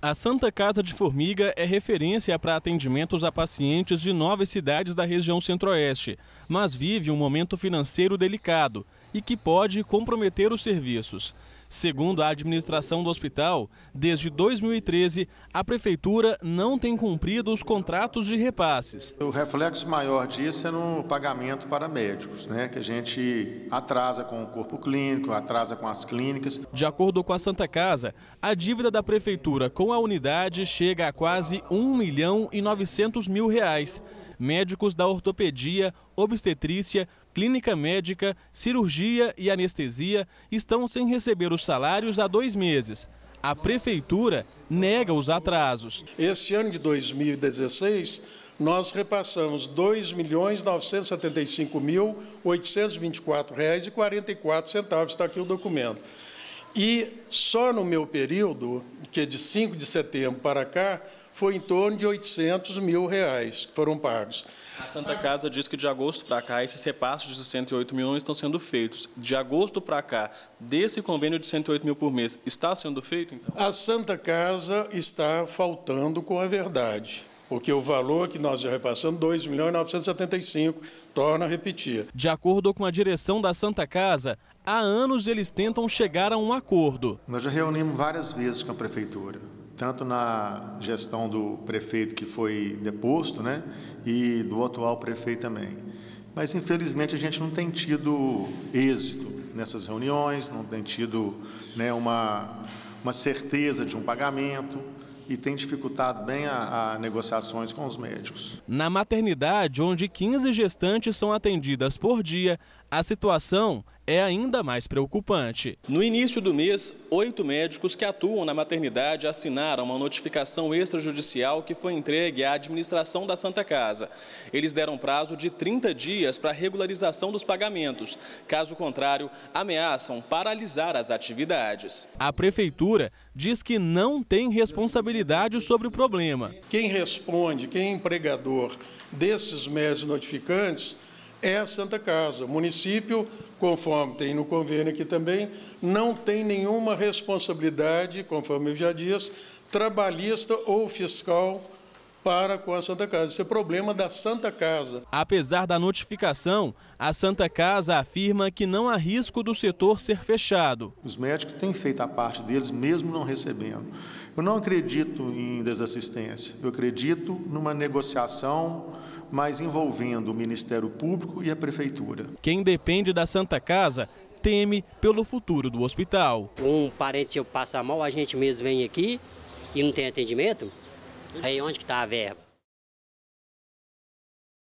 A Santa Casa de Formiga é referência para atendimentos a pacientes de nove cidades da região centro-oeste, mas vive um momento financeiro delicado e que pode comprometer os serviços. Segundo a administração do hospital, desde 2013, a prefeitura não tem cumprido os contratos de repasses. O reflexo maior disso é no pagamento para médicos, né, que a gente atrasa com o corpo clínico, atrasa com as clínicas. De acordo com a Santa Casa, a dívida da prefeitura com a unidade chega a quase 1 milhão e 900 mil reais. Médicos da ortopedia, obstetrícia, clínica médica, cirurgia e anestesia estão sem receber os salários há dois meses. A prefeitura nega os atrasos. Este ano de 2016, nós repassamos R$ 2.975.824,44, está aqui o documento. E só no meu período, que é de 5 de setembro para cá, foi em torno de 800 mil reais que foram pagos. A Santa Casa diz que de agosto para cá, esses repassos de 68 milhões estão sendo feitos. De agosto para cá, desse convênio de 108 mil por mês, está sendo feito, então? A Santa Casa está faltando com a verdade porque o valor que nós já repassamos, 2 milhões e 975, torna a repetir. De acordo com a direção da Santa Casa, há anos eles tentam chegar a um acordo. Nós já reunimos várias vezes com a prefeitura tanto na gestão do prefeito que foi deposto, né, e do atual prefeito também. Mas, infelizmente, a gente não tem tido êxito nessas reuniões, não tem tido né, uma, uma certeza de um pagamento e tem dificultado bem a, a, negociações com os médicos. Na maternidade, onde 15 gestantes são atendidas por dia, a situação é ainda mais preocupante. No início do mês, oito médicos que atuam na maternidade assinaram uma notificação extrajudicial que foi entregue à administração da Santa Casa. Eles deram prazo de 30 dias para regularização dos pagamentos. Caso contrário, ameaçam paralisar as atividades. A prefeitura diz que não tem responsabilidade sobre o problema. Quem responde, quem é empregador desses médicos notificantes, é a Santa Casa. O município, conforme tem no convênio aqui também, não tem nenhuma responsabilidade, conforme eu já disse, trabalhista ou fiscal para com a Santa Casa. Isso é problema da Santa Casa. Apesar da notificação, a Santa Casa afirma que não há risco do setor ser fechado. Os médicos têm feito a parte deles, mesmo não recebendo. Eu não acredito em desassistência, eu acredito numa negociação mas envolvendo o Ministério Público e a Prefeitura. Quem depende da Santa Casa teme pelo futuro do hospital. Um parente seu passa mal, a gente mesmo vem aqui e não tem atendimento, aí onde que está a verba?